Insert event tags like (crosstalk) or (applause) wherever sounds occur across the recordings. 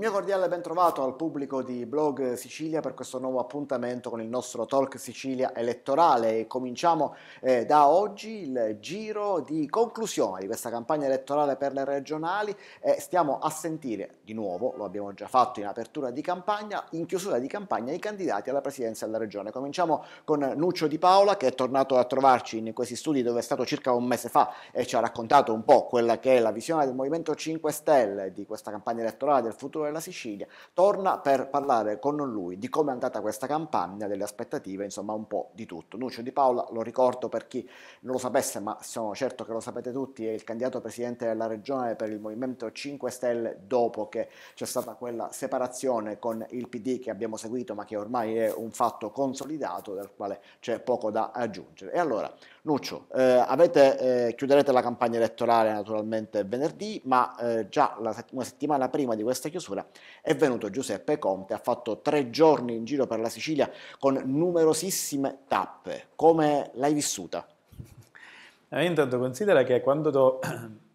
mio cordiale bentrovato al pubblico di Blog Sicilia per questo nuovo appuntamento con il nostro Talk Sicilia elettorale. Cominciamo eh, da oggi il giro di conclusione di questa campagna elettorale per le regionali e eh, stiamo a sentire di nuovo, lo abbiamo già fatto in apertura di campagna, in chiusura di campagna i candidati alla presidenza della regione. Cominciamo con Nuccio Di Paola che è tornato a trovarci in questi studi dove è stato circa un mese fa e ci ha raccontato un po' quella che è la visione del Movimento 5 Stelle di questa campagna elettorale del futuro della Sicilia, torna per parlare con lui di come è andata questa campagna, delle aspettative, insomma un po' di tutto. Lucio Di Paola, lo ricordo per chi non lo sapesse, ma sono certo che lo sapete tutti, è il candidato presidente della regione per il Movimento 5 Stelle dopo che c'è stata quella separazione con il PD che abbiamo seguito, ma che ormai è un fatto consolidato dal quale c'è poco da aggiungere. E allora, Nuccio, eh, avete, eh, chiuderete la campagna elettorale naturalmente venerdì, ma eh, già la, una settimana prima di questa chiusura guerra. È venuto Giuseppe Conte, ha fatto tre giorni in giro per la Sicilia con numerosissime tappe. Come l'hai vissuta? Eh, intanto considera che quando do, (clears throat)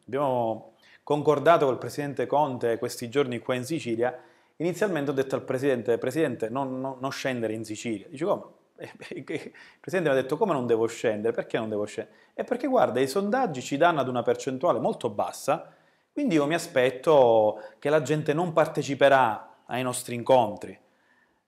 abbiamo concordato col presidente Conte questi giorni qua in Sicilia, inizialmente ho detto al presidente, presidente non, non, non scendere in Sicilia. Dice come? (laughs) Il Presidente mi ha detto come non devo scendere, perché non devo scendere? E perché guarda, i sondaggi ci danno ad una percentuale molto bassa quindi io mi aspetto che la gente non parteciperà ai nostri incontri.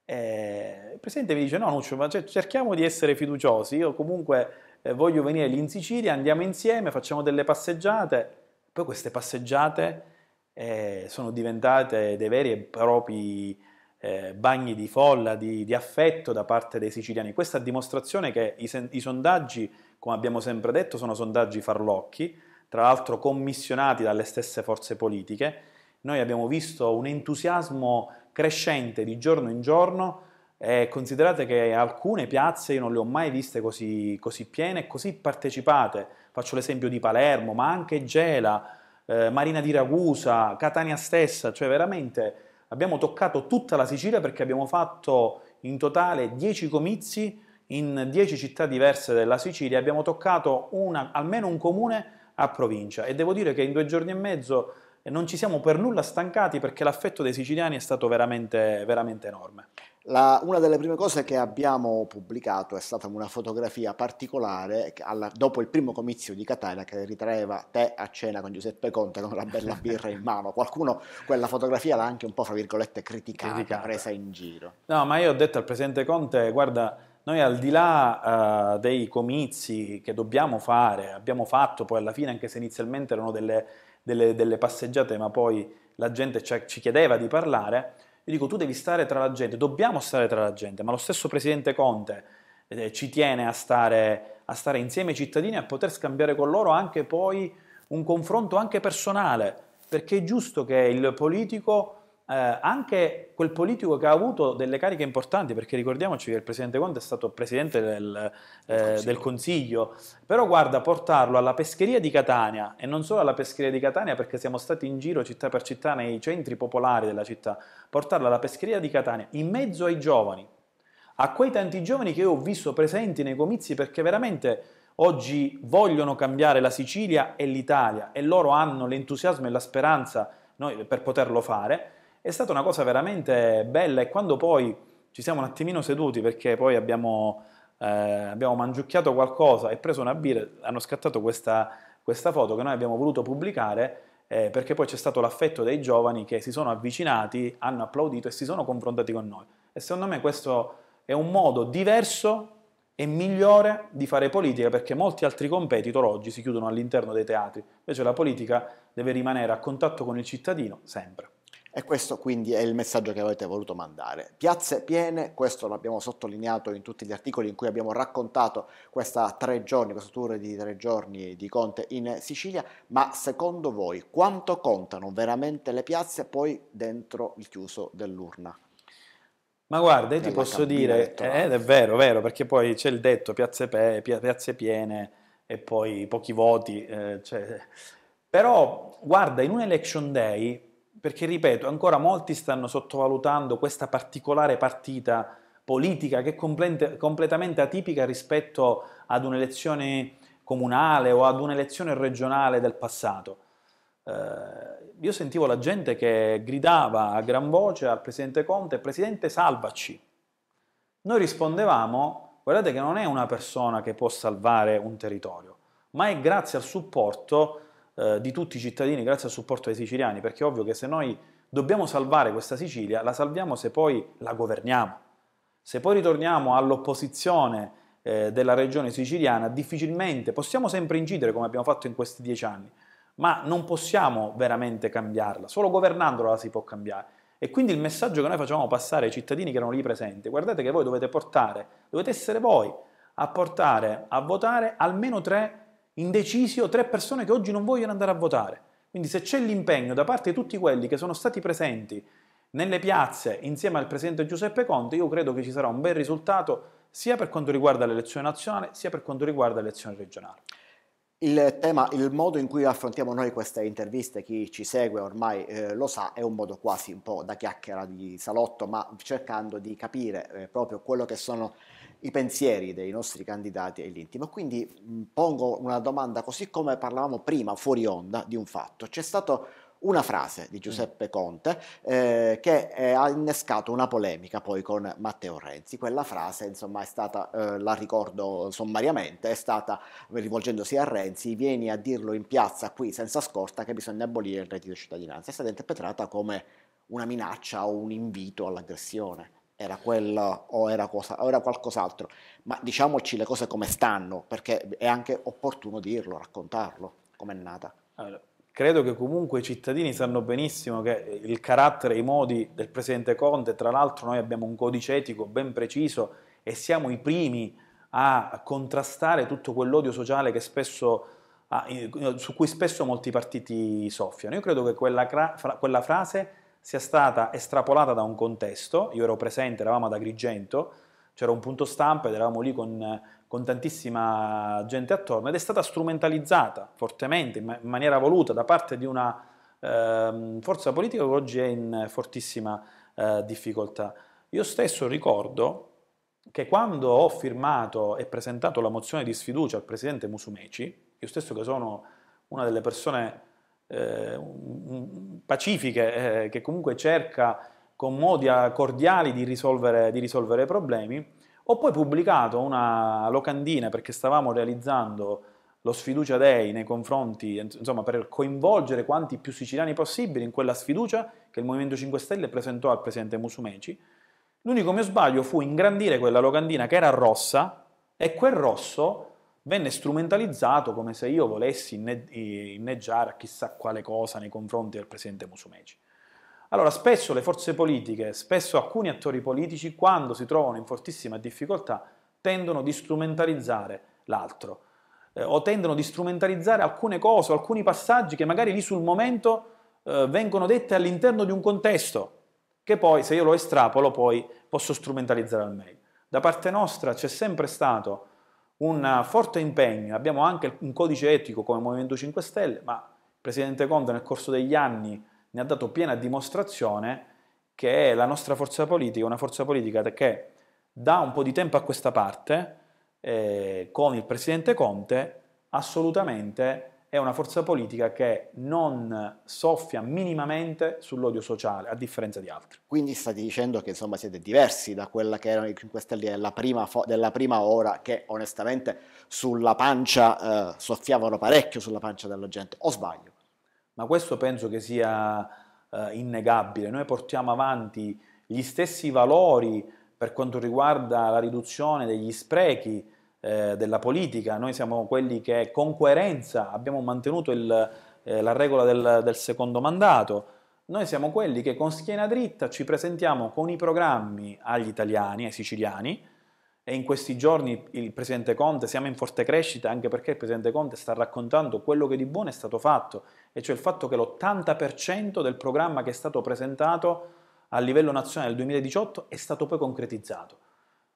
Eh, il presidente mi dice: No, Nuccio, ma cerchiamo di essere fiduciosi. Io comunque eh, voglio venire lì in Sicilia, andiamo insieme, facciamo delle passeggiate. Poi queste passeggiate eh, sono diventate dei veri e propri eh, bagni di folla, di, di, affetto da parte dei siciliani. Questa è dimostrazione che i, i sondaggi, come abbiamo sempre detto, sono sondaggi farlocchi tra l'altro commissionati dalle stesse forze politiche, noi abbiamo visto un entusiasmo crescente di giorno in giorno e considerate che alcune piazze io non le ho mai viste così, così piene e così partecipate. Faccio l'esempio di Palermo, ma anche Gela, eh, Marina di Ragusa, Catania stessa, cioè veramente abbiamo toccato tutta la Sicilia perché abbiamo fatto in totale 10 comizi in 10 città diverse della Sicilia, abbiamo toccato una, almeno un comune a provincia e devo dire che in due giorni e mezzo eh, non ci siamo per nulla stancati perché l'affetto dei siciliani è stato veramente, veramente enorme. La, una delle prime cose che abbiamo pubblicato è stata una fotografia particolare alla, dopo il primo comizio di Catania che ritraeva te a cena con Giuseppe Conte con una bella (laughs) birra in mano. Qualcuno quella fotografia l'ha anche un po' fra virgolette criticata, criticata, presa in giro. No, ma io ho detto al presidente Conte, guarda, noi al di là uh, dei comizi che dobbiamo fare, abbiamo fatto poi alla fine, anche se inizialmente erano delle, delle, delle passeggiate, ma poi la gente ci, cioè, ci chiedeva di parlare, io dico tu devi stare tra la gente, dobbiamo stare tra la gente, ma lo stesso Presidente Conte eh, ci tiene a stare, a stare insieme ai cittadini e a poter scambiare con loro anche poi un confronto anche personale, perché è giusto che il politico eh, anche quel politico che ha avuto delle cariche importanti, perché ricordiamoci che il presidente Conte è stato presidente del, eh, consiglio. del, Consiglio, però guarda, portarlo alla pescheria di Catania, e non solo alla pescheria di Catania perché siamo stati in giro città per città nei centri popolari della città, portarlo alla pescheria di Catania, in mezzo ai giovani, a quei tanti giovani che io ho visto presenti nei comizi perché veramente oggi vogliono cambiare la Sicilia e l'Italia e loro hanno l'entusiasmo e la speranza noi, per poterlo fare, è stata una cosa veramente bella e quando poi ci siamo un attimino seduti perché poi abbiamo, eh, abbiamo mangiucchiato qualcosa e preso una birra, hanno scattato questa, questa foto che noi abbiamo voluto pubblicare eh, perché poi c'è stato l'affetto dei giovani che si sono avvicinati, hanno applaudito e si sono confrontati con noi. E secondo me questo è un modo diverso e migliore di fare politica perché molti altri competitor oggi si chiudono all'interno dei teatri, invece la politica deve rimanere a contatto con il cittadino sempre. E questo quindi è il messaggio che avete voluto mandare. Piazze piene, questo l'abbiamo sottolineato in tutti gli articoli in cui abbiamo raccontato questa tre giorni, questo tour di tre giorni di Conte in Sicilia, ma secondo voi quanto contano veramente le piazze poi dentro il chiuso dell'urna? Ma guarda, io eh, ti posso dire, eh, è vero, è vero, perché poi c'è il detto piazze, pe, piazze piene e poi pochi voti, eh, cioè. però guarda, in un election day perché ripeto, ancora molti stanno sottovalutando questa particolare partita politica che è complet- completamente atipica rispetto ad un'elezione comunale o ad un'elezione regionale del passato. Eh, io sentivo la gente che gridava a gran voce al presidente Conte, presidente salvaci. Noi rispondevamo, guardate che non è una persona che può salvare un territorio, ma è grazie al supporto eh, di tutti i cittadini grazie al supporto dei siciliani, perché è ovvio che se noi dobbiamo salvare questa Sicilia, la salviamo se poi la governiamo. Se poi ritorniamo all'opposizione eh, della regione siciliana, difficilmente possiamo sempre incidere come abbiamo fatto in questi dieci anni, ma non possiamo veramente cambiarla, solo governandola la si può cambiare. E quindi il messaggio che noi facciamo passare ai cittadini che erano lì presenti, guardate che voi dovete portare, dovete essere voi a portare a votare almeno tre indecisi o tre persone che oggi non vogliono andare a votare. Quindi se c'è l'impegno da parte di tutti quelli che sono stati presenti nelle piazze insieme al Presidente Giuseppe Conte, io credo che ci sarà un bel risultato sia per quanto riguarda l'elezione nazionale sia per quanto riguarda l'elezione regionale. Il tema, il modo in cui affrontiamo noi queste interviste, chi ci segue ormai eh, lo sa, è un modo quasi un po' da chiacchiera di salotto, ma cercando di capire eh, proprio quello che sono i pensieri dei nostri candidati e l'intimo. Quindi pongo una domanda così come parlavamo prima, fuori onda, di un fatto. C'è stata una frase di Giuseppe mm. Conte eh, che eh, ha innescato una polemica poi con Matteo Renzi. Quella frase, insomma, è stata, eh, la ricordo sommariamente, è stata, rivolgendosi a Renzi, vieni a dirlo in piazza qui senza scorta che bisogna abolire il reddito di cittadinanza. È stata interpretata come una minaccia o un invito all'aggressione era quella o era, cosa, o era qualcos'altro, ma diciamoci le cose come stanno, perché è anche opportuno dirlo, raccontarlo, come è nata. Allora, credo che comunque i cittadini sanno benissimo che il carattere e i modi del presidente Conte, tra l'altro noi abbiamo un codice etico ben preciso e siamo i primi a contrastare tutto quell'odio sociale che spesso su cui spesso molti partiti soffiano. Io credo che quella, quella frase sia stata estrapolata da un contesto, io ero presente, eravamo ad Agrigento, c'era un punto stampa ed eravamo lì con, con tantissima gente attorno ed è stata strumentalizzata fortemente, in maniera voluta, da parte di una eh, forza politica che oggi è in fortissima eh, difficoltà. Io stesso ricordo che quando ho firmato e presentato la mozione di sfiducia al presidente Musumeci, io stesso che sono una delle persone eh, pacifiche eh, che comunque cerca con modi cordiali di risolvere, di risolvere problemi. Ho poi pubblicato una locandina perché stavamo realizzando lo sfiducia dei nei confronti, insomma, per coinvolgere quanti più siciliani possibili in quella sfiducia che il Movimento 5 Stelle presentò al presidente Musumeci. L'unico mio sbaglio fu ingrandire quella locandina che era rossa e quel rosso venne strumentalizzato come se io volessi inneggiare a chissà quale cosa nei confronti del presidente Musumeci. Allora, spesso le forze politiche, spesso alcuni attori politici, quando si trovano in fortissima difficoltà, tendono di strumentalizzare l'altro eh, o tendono di strumentalizzare alcune cose, alcuni passaggi che magari lì sul momento eh, vengono dette all'interno di un contesto che poi, se io lo estrapolo, poi posso strumentalizzare al meglio. Da parte nostra c'è sempre stato un forte impegno, abbiamo anche un codice etico come Movimento 5 Stelle, ma il Presidente Conte nel corso degli anni ne ha dato piena dimostrazione che è la nostra forza politica una forza politica che da un po' di tempo a questa parte, eh, con il Presidente Conte, assolutamente è una forza politica che non soffia minimamente sull'odio sociale, a differenza di altri. Quindi state dicendo che insomma siete diversi da quella che erano i 5 Stelle della prima, fo- della prima ora, che onestamente sulla pancia eh, soffiavano parecchio sulla pancia della gente, o sbaglio? Ma questo penso che sia eh, innegabile. Noi portiamo avanti gli stessi valori per quanto riguarda la riduzione degli sprechi, eh, della politica, noi siamo quelli che con coerenza abbiamo mantenuto il, eh, la regola del, del secondo mandato, noi siamo quelli che con schiena dritta ci presentiamo con i programmi agli italiani, ai siciliani, e in questi giorni il Presidente Conte, siamo in forte crescita anche perché il Presidente Conte sta raccontando quello che di buono è stato fatto, e cioè il fatto che l'80% del programma che è stato presentato a livello nazionale nel 2018 è stato poi concretizzato.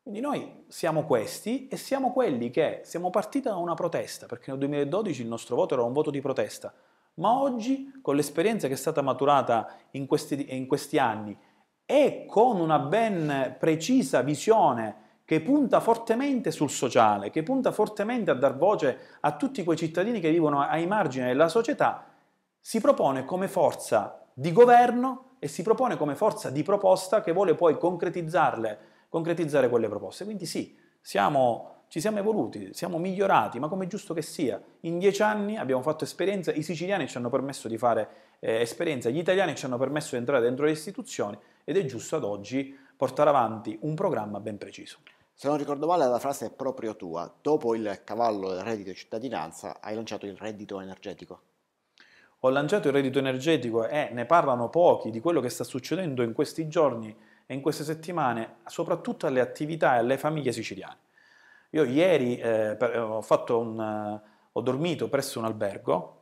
Quindi noi siamo questi e siamo quelli che siamo partiti da una protesta, perché nel 2012 il nostro voto era un voto di protesta, ma oggi con l'esperienza che è stata maturata in questi, in questi anni e con una ben precisa visione che punta fortemente sul sociale, che punta fortemente a dar voce a tutti quei cittadini che vivono ai margini della società, si propone come forza di governo e si propone come forza di proposta che vuole poi concretizzarle concretizzare quelle proposte. Quindi sì, siamo ci siamo evoluti, siamo migliorati, ma come è giusto che sia. In dieci anni abbiamo fatto esperienza, i siciliani ci hanno permesso di fare eh, esperienza, gli italiani ci hanno permesso di entrare dentro le istituzioni ed è giusto ad oggi portare avanti un programma ben preciso. Se non ricordo male la frase è proprio tua, dopo il cavallo del reddito cittadinanza hai lanciato il reddito energetico. Ho lanciato il reddito energetico e ne parlano pochi di quello che sta succedendo in questi giorni e in queste settimane soprattutto alle attività e alle famiglie siciliane. Io ieri eh, ho, un, eh, ho, dormito presso un albergo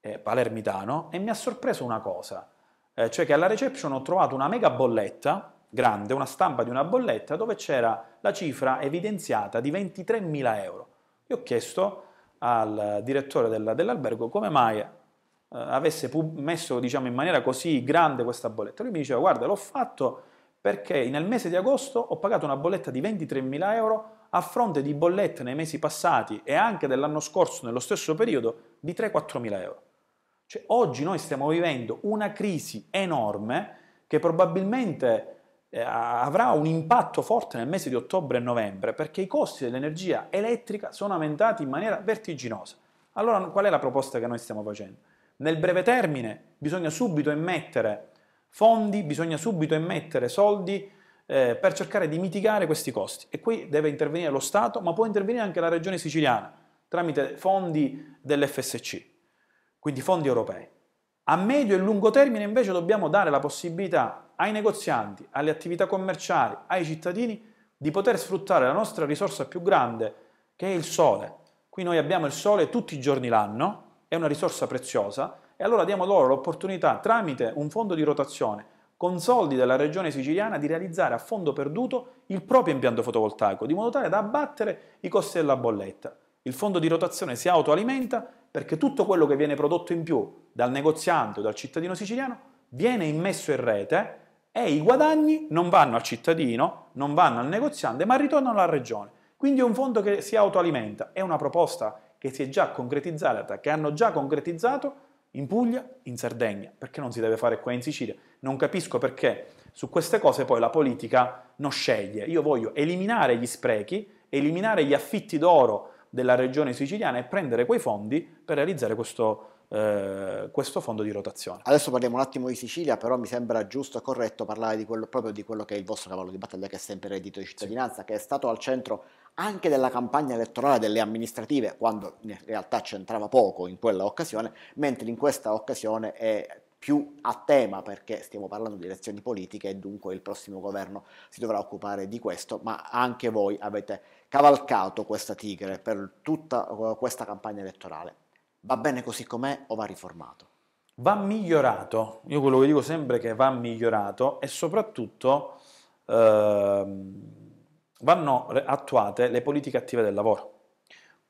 eh, palermitano e mi ha sorpreso una cosa, eh, cioè che alla reception ho trovato una mega bolletta grande, una stampa di una bolletta dove c'era la cifra evidenziata di 23.000 euro. Io ho chiesto al direttore della, dell'albergo come mai eh, avesse messo diciamo, in maniera così grande questa bolletta. Lui mi diceva guarda l'ho fatto perché nel mese di agosto ho pagato una bolletta di 23.000 euro a fronte di bollette nei mesi passati e anche dell'anno scorso nello stesso periodo di 3-4.000 euro. Cioè, oggi noi stiamo vivendo una crisi enorme che probabilmente eh, avrà un impatto forte nel mese di ottobre e novembre perché i costi dell'energia elettrica sono aumentati in maniera vertiginosa. Allora qual è la proposta che noi stiamo facendo? Nel breve termine bisogna subito emettere fondi, bisogna subito immettere soldi eh, per cercare di mitigare questi costi. E qui deve intervenire lo Stato, ma può intervenire anche la regione siciliana tramite fondi dell'FSC, quindi fondi europei. A medio e lungo termine invece dobbiamo dare la possibilità ai negozianti, alle attività commerciali, ai cittadini di poter sfruttare la nostra risorsa più grande che è il sole. Qui noi abbiamo il sole tutti i giorni l'anno, è una risorsa preziosa e allora diamo loro l'opportunità, tramite un fondo di rotazione, con soldi della regione siciliana, di realizzare a fondo perduto il proprio impianto fotovoltaico, di modo tale da abbattere i costi della bolletta. Il fondo di rotazione si autoalimenta perché tutto quello che viene prodotto in più dal negoziante o dal cittadino siciliano viene immesso in rete e i guadagni non vanno al cittadino, non vanno al negoziante, ma ritornano alla regione. Quindi è un fondo che si autoalimenta, è una proposta che si è già concretizzata, che hanno già concretizzato in Puglia, in Sardegna, perché non si deve fare qua in Sicilia? Non capisco perché su queste cose poi la politica non sceglie. Io voglio eliminare gli sprechi, eliminare gli affitti d'oro della regione siciliana e prendere quei fondi per realizzare questo, eh, questo fondo di rotazione. Adesso parliamo un attimo di Sicilia, però mi sembra giusto e corretto parlare di quello, proprio di quello che è il vostro cavallo di battaglia, che è sempre il reddito di cittadinanza, sì. che è stato al centro anche della campagna elettorale delle amministrative, quando in realtà c'entrava poco in quella occasione, mentre in questa occasione è più a tema perché stiamo parlando di elezioni politiche e dunque il prossimo governo si dovrà occupare di questo, ma anche voi avete cavalcato questa tigre per tutta eh, questa campagna elettorale. Va bene così com'è o va riformato? Va migliorato, io quello che dico sempre è che va migliorato e soprattutto... Ehm vanno attuate le politiche attive del lavoro.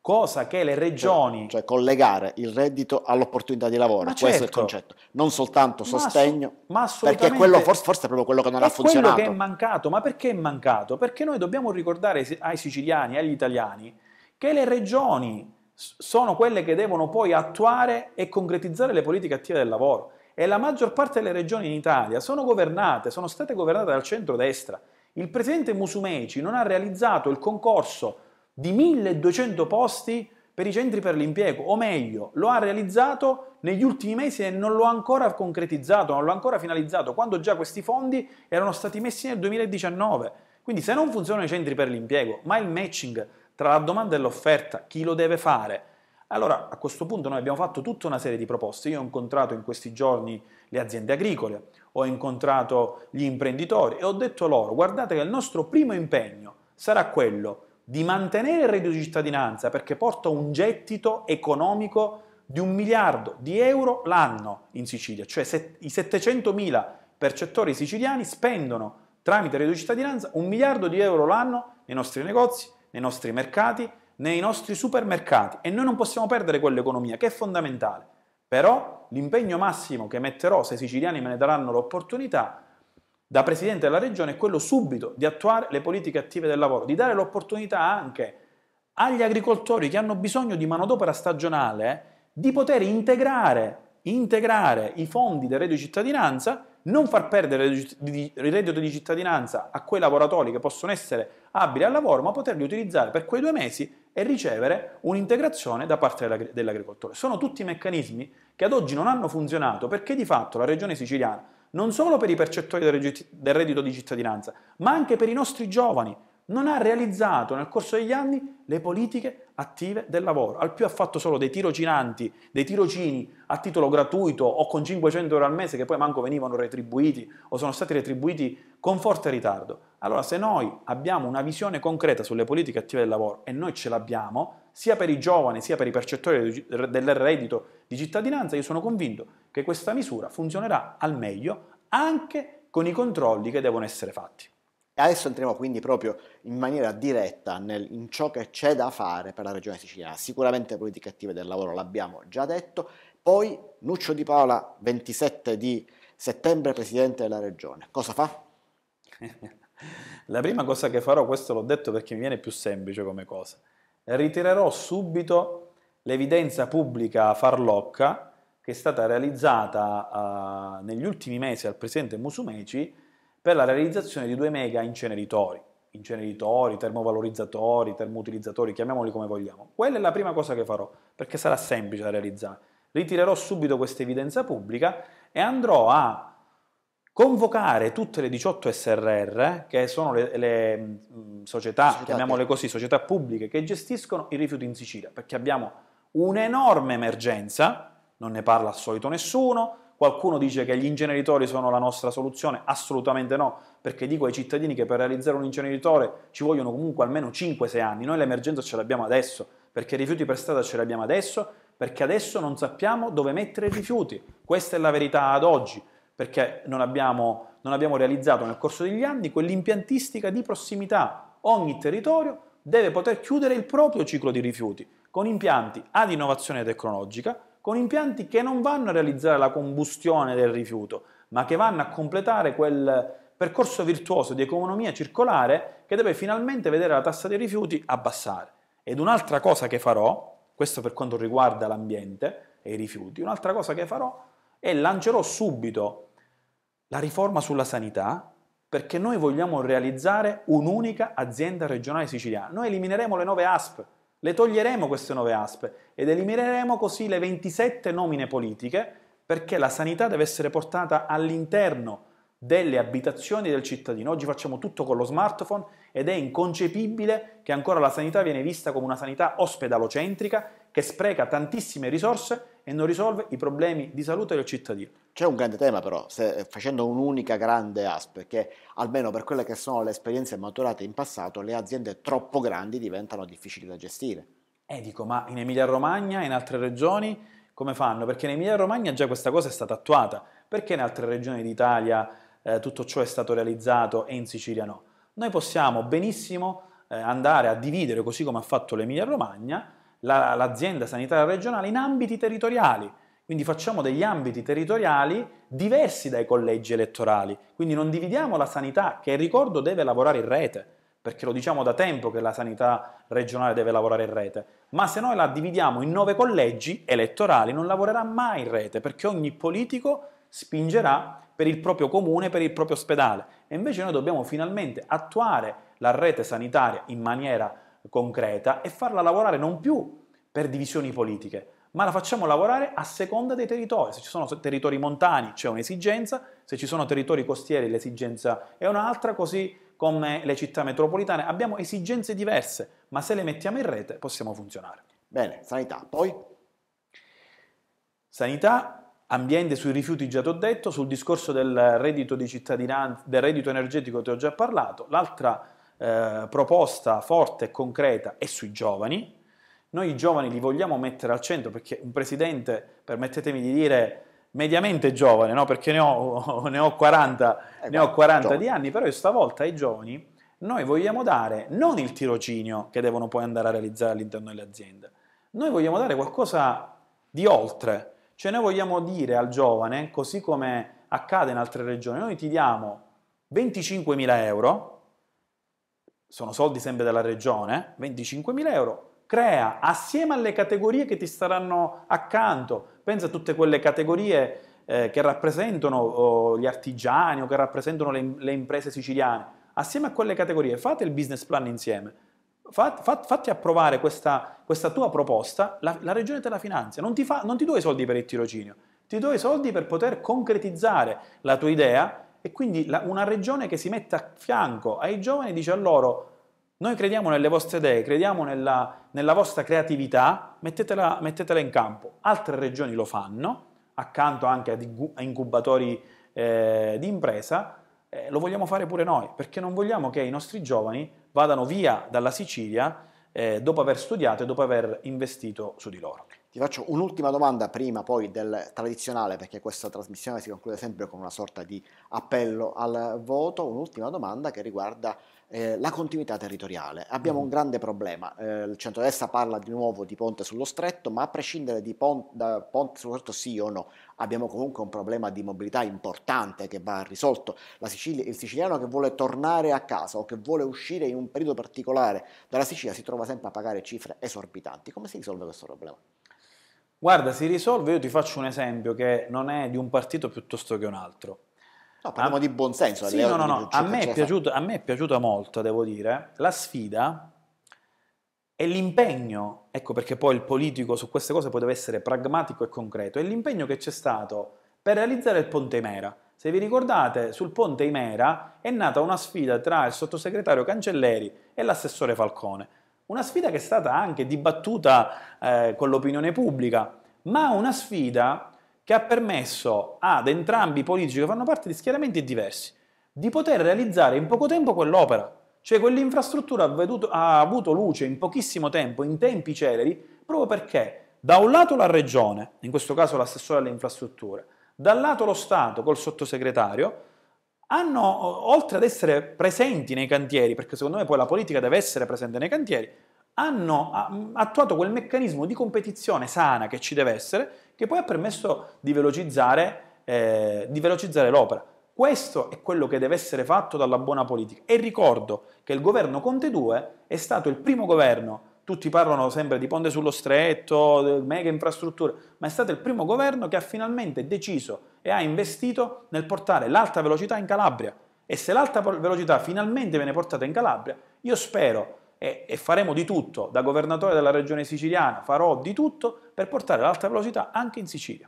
Cosa che le regioni. Cioè, cioè collegare il reddito all'opportunità di lavoro, ma questo certo. è il certo. concetto. Non soltanto sostegno, ma, ass- ma perché quello forse, forse, è proprio quello che non ha funzionato. Quello che è mancato, ma perché è mancato? Perché noi dobbiamo ricordare ai siciliani, agli italiani, che le regioni sono quelle che devono poi attuare e concretizzare le politiche attive del lavoro. E la maggior parte delle regioni in Italia sono governate, sono state governate dal centrodestra. destra il presidente Musumeci non ha realizzato il concorso di 1200 posti per i centri per l'impiego, o meglio, lo ha realizzato negli ultimi mesi e non lo ha ancora concretizzato, non lo ha ancora finalizzato, quando già questi fondi erano stati messi nel 2019. Quindi se non funzionano i centri per l'impiego, ma il matching tra la domanda e l'offerta, chi lo deve fare? Allora, a questo punto noi abbiamo fatto tutta una serie di proposte. Io ho incontrato in questi giorni le aziende agricole, ho incontrato gli imprenditori e ho detto loro, guardate che il nostro primo impegno sarà quello di mantenere il reddito di cittadinanza perché porta un gettito economico di un miliardo di euro l'anno in Sicilia, cioè se, i mila percettori siciliani spendono tramite il reddito di cittadinanza un miliardo di euro l'anno nei nostri negozi, nei nostri mercati, nei nostri supermercati e noi non possiamo perdere quell'economia che è fondamentale. Però l'impegno massimo che metterò, se i siciliani me ne daranno l'opportunità, da Presidente della Regione è quello subito di attuare le politiche attive del lavoro, di dare l'opportunità anche agli agricoltori che hanno bisogno di manodopera stagionale di poter integrare, integrare i fondi del reddito di cittadinanza non far perdere il reddito di cittadinanza a quei lavoratori che possono essere abili al lavoro, ma poterli utilizzare per quei due mesi e ricevere un'integrazione da parte dell'agricoltore. Sono tutti meccanismi che ad oggi non hanno funzionato perché di fatto la regione siciliana, non solo per i percettori del reddito di cittadinanza, ma anche per i nostri giovani, non ha realizzato nel corso degli anni le politiche attive del lavoro. Al più ha fatto solo dei tirocinanti, dei tirocini a titolo gratuito o con 500 euro al mese che poi manco venivano retribuiti o sono stati retribuiti con forte ritardo. Allora se noi abbiamo una visione concreta sulle politiche attive del lavoro e noi ce l'abbiamo, sia per i giovani sia per i percettori del reddito di cittadinanza, io sono convinto che questa misura funzionerà al meglio anche con i controlli che devono essere fatti. E adesso entriamo quindi proprio in maniera diretta nel, in ciò che c'è da fare per la regione siciliana. Sicuramente politiche attive del lavoro l'abbiamo già detto, poi Nuccio Di Paola, 27 di settembre, presidente della regione. Cosa fa? (laughs) La prima cosa che farò, questo l'ho detto perché mi viene più semplice come cosa, ritirerò subito l'evidenza pubblica farlocca che è stata realizzata uh, negli ultimi mesi al presidente Musumeci per la realizzazione di due mega inceneritori, inceneritori, termovalorizzatori, termoutilizzatori, chiamiamoli come vogliamo. Quella è la prima cosa che farò, perché sarà semplice da realizzare. Ritirerò subito questa evidenza pubblica e andrò a convocare tutte le 18 SRR, che sono le, le mh, mm, società, società, chiamiamole così, società pubbliche, che gestiscono i rifiuti in Sicilia, perché abbiamo un'enorme emergenza, non ne parla al solito nessuno, Qualcuno dice che gli inceneritori sono la nostra soluzione, assolutamente no, perché dico ai cittadini che per realizzare un inceneritore ci vogliono comunque almeno 5-6 anni, noi l'emergenza ce l'abbiamo adesso, perché i rifiuti per strada ce li abbiamo adesso, perché adesso non sappiamo dove mettere i rifiuti, questa è la verità ad oggi, perché non abbiamo, non abbiamo realizzato nel corso degli anni quell'impiantistica di prossimità, ogni territorio deve poter chiudere il proprio ciclo di rifiuti con impianti ad innovazione tecnologica con impianti che non vanno a realizzare la combustione del rifiuto, ma che vanno a completare quel percorso virtuoso di economia circolare che deve finalmente vedere la tassa dei rifiuti abbassare. Ed un'altra cosa che farò, questo per quanto riguarda l'ambiente e i rifiuti, un'altra cosa che farò è lancerò subito la riforma sulla sanità perché noi vogliamo realizzare un'unica azienda regionale siciliana. Noi elimineremo le nove ASP, le toglieremo queste nove aspe ed elimineremo così le 27 nomine politiche perché la sanità deve essere portata all'interno delle abitazioni del cittadino. Oggi facciamo tutto con lo smartphone ed è inconcepibile che ancora la sanità viene vista come una sanità ospedalocentrica che spreca tantissime risorse e non risolve i problemi di salute del cittadino. C'è un grande tema però, se, eh, facendo un'unica grande ASP, che almeno per quelle che sono le esperienze maturate in passato, le aziende troppo grandi diventano difficili da gestire. E eh, dico, ma in Emilia-Romagna e in altre regioni come fanno? Perché in Emilia-Romagna già questa cosa è stata attuata, perché in altre regioni d'Italia eh, tutto ciò è stato realizzato e in Sicilia no? Noi possiamo benissimo eh, andare a dividere, così come ha fatto l'Emilia-Romagna, la, l'azienda sanitaria regionale in ambiti territoriali. Quindi facciamo degli ambiti territoriali diversi dai collegi elettorali. Quindi non dividiamo la sanità che, ricordo, deve lavorare in rete, perché lo diciamo da tempo che la sanità regionale deve lavorare in rete. Ma se noi la dividiamo in nove collegi elettorali non lavorerà mai in rete, perché ogni politico spingerà per il proprio comune, per il proprio ospedale. E invece noi dobbiamo finalmente attuare la rete sanitaria in maniera concreta e farla lavorare non più per divisioni politiche, ma la facciamo lavorare a seconda dei territori. Se ci sono territori montani c'è un'esigenza, se ci sono territori costieri l'esigenza è un'altra, così come le città metropolitane. Abbiamo esigenze diverse, ma se le mettiamo in rete possiamo funzionare. Bene, sanità, poi? Sanità, ambiente sui rifiuti già ti ho detto, sul discorso del reddito, di cittadinanza, del reddito energetico ti ho già parlato, l'altra eh, proposta forte e concreta è sui giovani. Noi i giovani li vogliamo mettere al centro perché un presidente, permettetemi di dire, mediamente giovane, no? perché ne ho, (laughs) ne ho 40, eh, ne ho 40 di anni, però stavolta ai giovani noi vogliamo dare non il tirocinio che devono poi andare a realizzare all'interno delle aziende, noi vogliamo dare qualcosa di oltre, cioè noi vogliamo dire al giovane, così come accade in altre regioni, noi ti diamo 25.000 euro, sono soldi sempre della regione, 25.000 euro, crea assieme alle categorie che ti staranno accanto, pensa a tutte quelle categorie eh, che rappresentano oh, gli artigiani o che rappresentano le, le, imprese siciliane, assieme a quelle categorie fate il business plan insieme, fat, fat, fatti approvare questa, questa tua proposta, la, la, regione te la finanzia, non ti, fa, non ti do i soldi per il tirocinio, ti do i soldi per poter concretizzare la tua idea e quindi la, una regione che si mette a fianco ai giovani e dice a loro noi crediamo nelle vostre idee, crediamo nella, nella vostra creatività, mettetela, mettetela, in campo. Altre regioni lo fanno, accanto anche a incubatori eh, di impresa, eh, lo vogliamo fare pure noi, perché non vogliamo che i nostri giovani vadano via dalla Sicilia eh, dopo aver studiato e dopo aver investito su di loro. Ti faccio un'ultima domanda prima poi del tradizionale, perché questa trasmissione si conclude sempre con una sorta di appello al voto, un'ultima domanda che riguarda eh, la continuità territoriale. Abbiamo mm. un mm-hmm. grande problema, eh, il centrodestra parla di nuovo di ponte sullo stretto, ma a prescindere pon- da ponte sullo stretto sì o no, abbiamo comunque un problema di mobilità importante che va risolto. Sicilia, il siciliano che vuole tornare a casa o che vuole uscire in un periodo particolare dalla Sicilia si trova sempre a pagare cifre esorbitanti. Come si risolve questo problema? Guarda, si risolve, io ti faccio un esempio che non è di un partito piuttosto che un altro. No, parliamo a... di buonsenso. Sì, no, no, no. A cioè, me, cioè, piaciuto, a me, è piaciuta molto, devo dire, la sfida e l'impegno, ecco perché poi il politico su queste cose poi deve essere pragmatico e concreto, è l'impegno che c'è stato per realizzare il Ponte Imera. Se vi ricordate, sul Ponte Imera è nata una sfida tra il sottosegretario Cancelleri e l'assessore Falcone. Una sfida che è stata anche dibattuta eh, con l'opinione pubblica, ma una sfida che ha permesso ad entrambi i politici che fanno parte di schieramenti diversi di poter realizzare in poco tempo quell'opera. Cioè quell'infrastruttura ha, veduto, ha avuto luce in pochissimo tempo, in tempi celeri, proprio perché da un lato la regione, in questo caso l'assessore alle infrastrutture, dall'altro lo Stato col sottosegretario, hanno, oltre ad essere presenti nei cantieri, perché secondo me poi la politica deve essere presente nei cantieri, hanno attuato quel meccanismo di competizione sana che ci deve essere, che poi ha permesso di velocizzare, eh, di velocizzare l'opera. Questo è quello che deve essere fatto dalla buona politica. E ricordo che il governo Conte 2 è stato il primo governo tutti parlano sempre di ponte sullo stretto, mega infrastrutture, ma è stato il primo governo che ha finalmente deciso e ha investito nel portare l'alta velocità in Calabria. E se l'alta velocità finalmente viene portata in Calabria, io spero e, e faremo di tutto, da governatore della regione siciliana farò di tutto per portare l'alta velocità anche in Sicilia.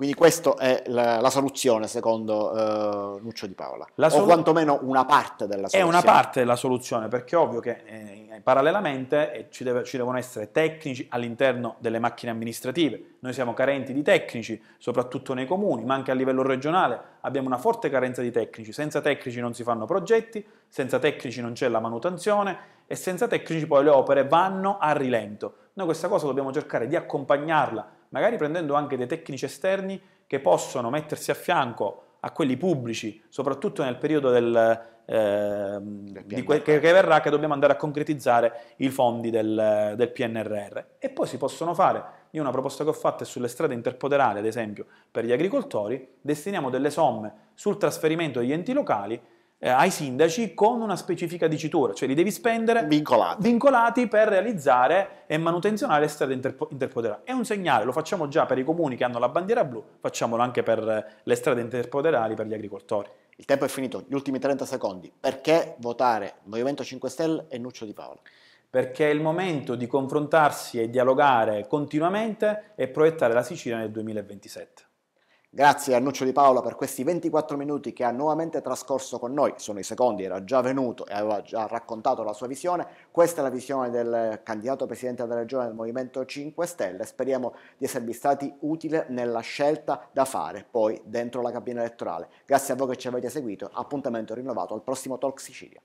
Quindi questa è la, la, soluzione secondo eh, Nuccio Di Paola, solu- o quantomeno una parte della soluzione. È una parte della soluzione, perché è ovvio che eh, parallelamente eh, ci, deve, ci, devono essere tecnici all'interno delle macchine amministrative. Noi siamo carenti di tecnici, soprattutto nei comuni, ma anche a livello regionale abbiamo una forte carenza di tecnici. Senza tecnici non si fanno progetti, senza tecnici non c'è la manutenzione e senza tecnici poi le opere vanno a rilento. Noi questa cosa dobbiamo cercare di accompagnarla magari prendendo anche dei tecnici esterni che possono mettersi a fianco a quelli pubblici, soprattutto nel periodo del, eh, que- che, che, verrà, che dobbiamo andare a concretizzare i fondi del, del, PNRR. E poi si possono fare, io una proposta che ho fatto è sulle strade interpoderali, ad esempio, per gli agricoltori, destiniamo delle somme sul trasferimento degli enti locali eh, ai sindaci con una specifica dicitura, cioè li devi spendere vincolati, vincolati per realizzare e manutenzionare le strade interpo- interpoderali. È un segnale, lo facciamo già per i comuni che hanno la bandiera blu, facciamolo anche per eh, le strade interpoderali per gli agricoltori. Il tempo è finito, gli ultimi 30 secondi. Perché votare Movimento 5 Stelle e Nuccio Di Paola? Perché è il momento di confrontarsi e dialogare continuamente e proiettare la Sicilia nel 2027. Grazie a Nuccio Di Paola per questi 24 minuti che ha nuovamente trascorso con noi, sono i secondi, era già venuto e aveva già raccontato la sua visione, questa è la visione del candidato presidente della regione del Movimento 5 Stelle, speriamo di esservi stati utili nella scelta da fare poi dentro la cabina elettorale. Grazie a voi che ci avete seguito, appuntamento rinnovato al prossimo Talk Sicilia.